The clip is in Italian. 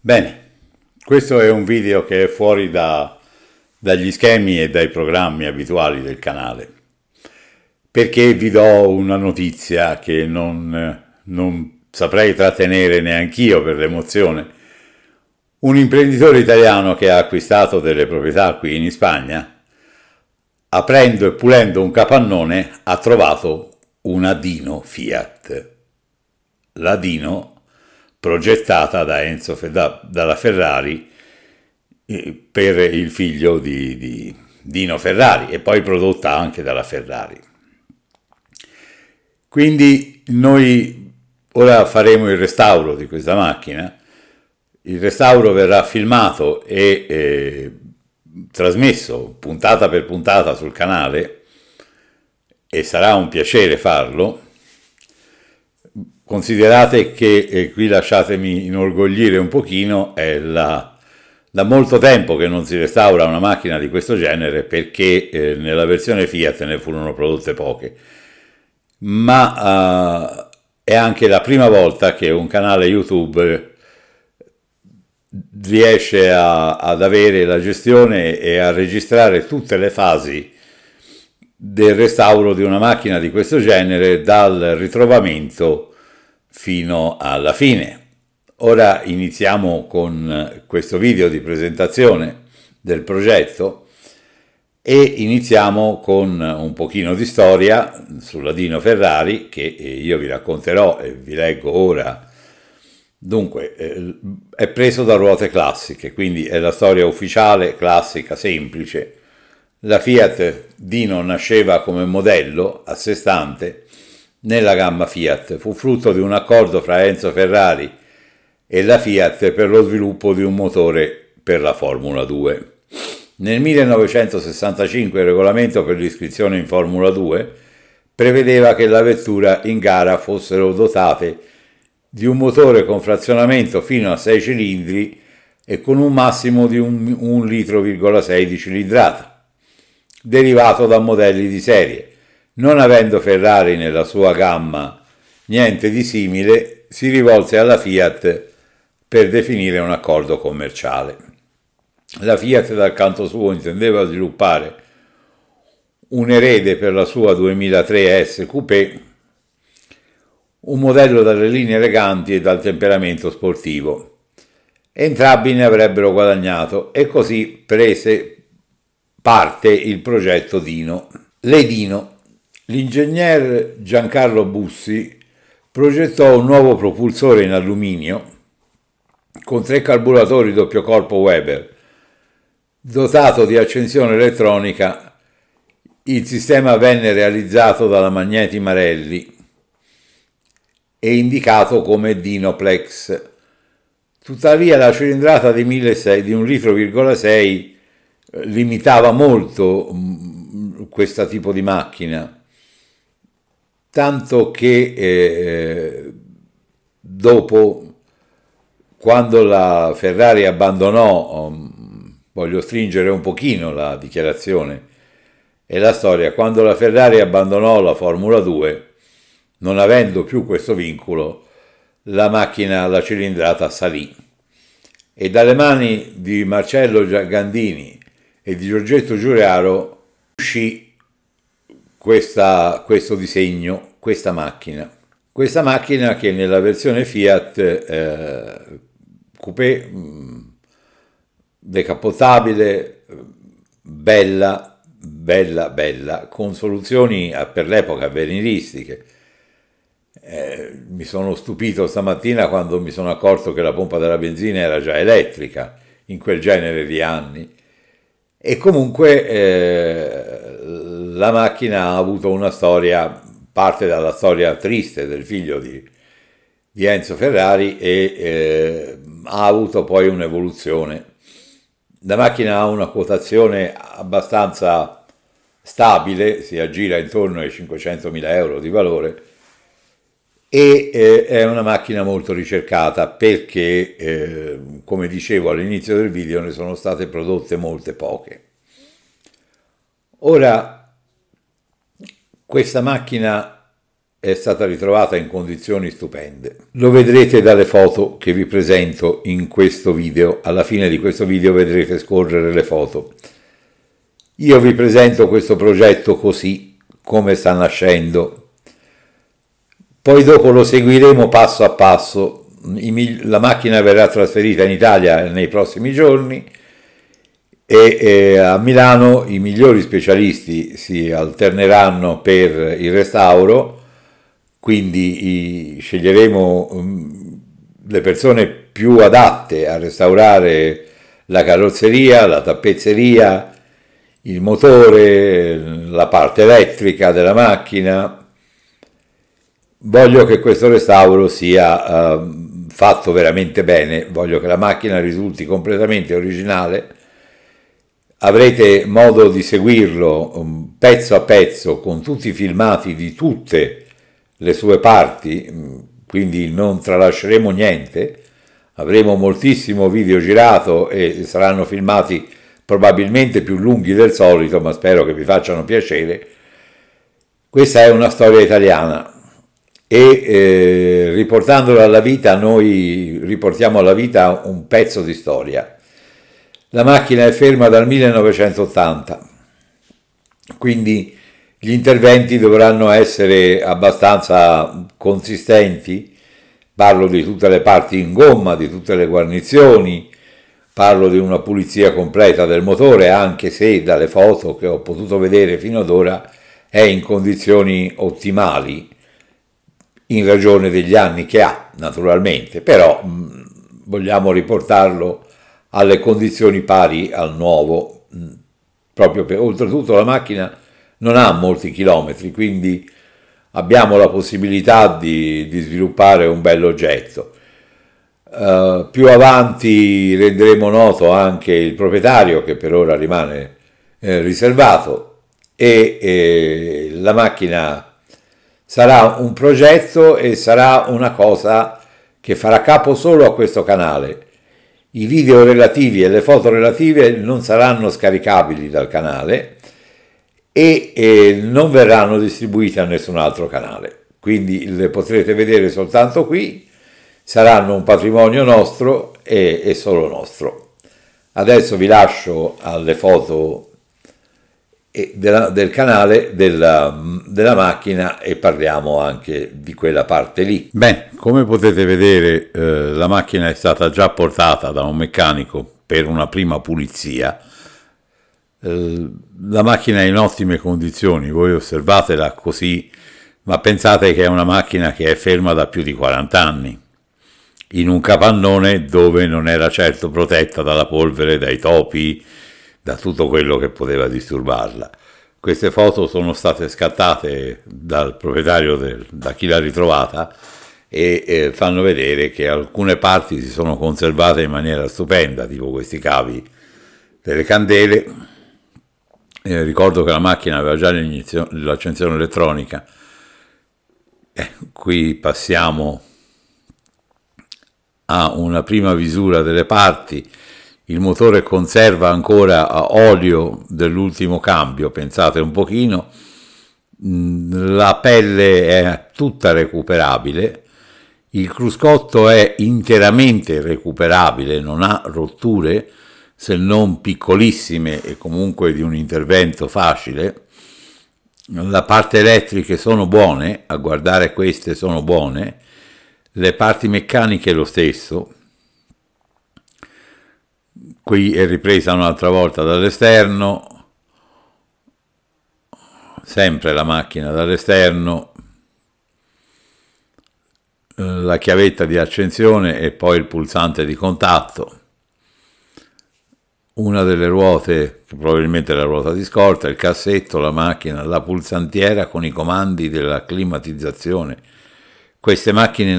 Bene, questo è un video che è fuori da, dagli schemi e dai programmi abituali del canale, perché vi do una notizia che non, non saprei trattenere neanch'io per l'emozione. Un imprenditore italiano che ha acquistato delle proprietà qui in Spagna, aprendo e pulendo un capannone, ha trovato una Dino Fiat. La Dino progettata da da, dalla Ferrari eh, per il figlio di, di Dino Ferrari e poi prodotta anche dalla Ferrari. Quindi noi ora faremo il restauro di questa macchina, il restauro verrà filmato e eh, trasmesso puntata per puntata sul canale e sarà un piacere farlo Considerate che, e eh, qui lasciatemi inorgoglire un pochino, è la, da molto tempo che non si restaura una macchina di questo genere perché eh, nella versione Fiat ne furono prodotte poche, ma eh, è anche la prima volta che un canale YouTube riesce a, ad avere la gestione e a registrare tutte le fasi del restauro di una macchina di questo genere dal ritrovamento fino alla fine. Ora iniziamo con questo video di presentazione del progetto e iniziamo con un pochino di storia sulla Dino Ferrari che eh, io vi racconterò e vi leggo ora. Dunque, eh, è preso da ruote classiche, quindi è la storia ufficiale, classica, semplice. La Fiat Dino nasceva come modello a sé stante nella gamma Fiat. Fu frutto di un accordo fra Enzo Ferrari e la Fiat per lo sviluppo di un motore per la Formula 2. Nel 1965 il regolamento per l'iscrizione in Formula 2 prevedeva che la vettura in gara fossero dotate di un motore con frazionamento fino a 6 cilindri e con un massimo di 1,6 litro di cilindrata, derivato da modelli di serie non avendo Ferrari nella sua gamma niente di simile, si rivolse alla Fiat per definire un accordo commerciale. La Fiat dal canto suo intendeva sviluppare un erede per la sua 2003 S Coupé, un modello dalle linee eleganti e dal temperamento sportivo. Entrambi ne avrebbero guadagnato e così prese parte il progetto Dino. Le Dino L'ingegner Giancarlo Bussi progettò un nuovo propulsore in alluminio con tre carburatori doppio corpo Weber, dotato di accensione elettronica. Il sistema venne realizzato dalla Magneti Marelli e indicato come Dinoplex. Tuttavia la cilindrata di, 1600, di 1,6 litro limitava molto mm, questo tipo di macchina tanto che eh, eh, dopo, quando la Ferrari abbandonò, um, voglio stringere un pochino la dichiarazione e la storia, quando la Ferrari abbandonò la Formula 2, non avendo più questo vincolo, la macchina, la cilindrata salì. E dalle mani di Marcello Gandini e di Giorgetto Giuriaro uscì questa, questo disegno, questa macchina. Questa macchina che nella versione Fiat eh, coupé mh, mm, decapotabile, bella, bella, bella, con soluzioni eh, per l'epoca avveniristiche. Eh, mi sono stupito stamattina quando mi sono accorto che la pompa della benzina era già elettrica in quel genere di anni. E comunque eh, la macchina ha avuto una storia, parte dalla storia triste del figlio di, di Enzo Ferrari e eh, ha avuto poi un'evoluzione. La macchina ha una quotazione abbastanza stabile, si aggira intorno ai 500.000 euro di valore e eh, è una macchina molto ricercata perché, eh, come dicevo all'inizio del video, ne sono state prodotte molte poche. Ora, questa macchina è stata ritrovata in condizioni stupende. Lo vedrete dalle foto che vi presento in questo video. Alla fine di questo video vedrete scorrere le foto. Io vi presento questo progetto così come sta nascendo. Poi dopo lo seguiremo passo a passo. La macchina verrà trasferita in Italia nei prossimi giorni e eh, a Milano i migliori specialisti si alterneranno per il restauro, quindi i, sceglieremo um, le persone più adatte a restaurare la carrozzeria, la tappezzeria, il motore, la parte elettrica della macchina. Voglio che questo restauro sia uh, fatto veramente bene, voglio che la macchina risulti completamente originale avrete modo di seguirlo um, pezzo a pezzo con tutti i filmati di tutte le sue parti, mm, quindi non tralasceremo niente, avremo moltissimo video girato e saranno filmati probabilmente più lunghi del solito, ma spero che vi facciano piacere. Questa è una storia italiana e eh, riportandola alla vita noi riportiamo alla vita un pezzo di storia la macchina è ferma dal 1980, quindi gli interventi dovranno essere abbastanza consistenti, parlo di tutte le parti in gomma, di tutte le guarnizioni, parlo di una pulizia completa del motore, anche se dalle foto che ho potuto vedere fino ad ora è in condizioni ottimali, in ragione degli anni che ha, naturalmente, però mh, mm, vogliamo riportarlo alle condizioni pari al nuovo, mm, proprio per, oltretutto la macchina non ha molti chilometri, quindi abbiamo la possibilità di, di sviluppare un bel oggetto. Uh, più avanti renderemo noto anche il proprietario che per ora rimane eh, riservato e eh, la macchina sarà un progetto e sarà una cosa che farà capo solo a questo canale i video relativi e le foto relative non saranno scaricabili dal canale e eh, non verranno distribuite a nessun altro canale. Quindi le potrete vedere soltanto qui, saranno un patrimonio nostro e, e solo nostro. Adesso vi lascio alle foto della, del canale della, della, macchina e parliamo anche di quella parte lì. Beh, come potete vedere eh, la macchina è stata già portata da un meccanico per una prima pulizia. Eh, la macchina è in ottime condizioni, voi osservatela così, ma pensate che è una macchina che è ferma da più di 40 anni, in un capannone dove non era certo protetta dalla polvere, dai topi, da tutto quello che poteva disturbarla. Queste foto sono state scattate dal proprietario, del, da chi l'ha ritrovata, e eh, fanno vedere che alcune parti si sono conservate in maniera stupenda, tipo questi cavi delle candele. Eh, ricordo che la macchina aveva già l'accensione elettronica. Eh, qui passiamo a una prima visura delle parti il motore conserva ancora olio dell'ultimo cambio, pensate un pochino, mm, la pelle è tutta recuperabile, il cruscotto è interamente recuperabile, non ha rotture se non piccolissime e comunque di un intervento facile. la parte elettrica sono buone, a guardare queste sono buone, le parti meccaniche lo stesso, qui è ripresa un'altra volta dall'esterno, sempre la macchina dall'esterno, la chiavetta di accensione e poi il pulsante di contatto, una delle ruote, che probabilmente la ruota di scorta, il cassetto, la macchina, la pulsantiera con i comandi della climatizzazione. Queste macchine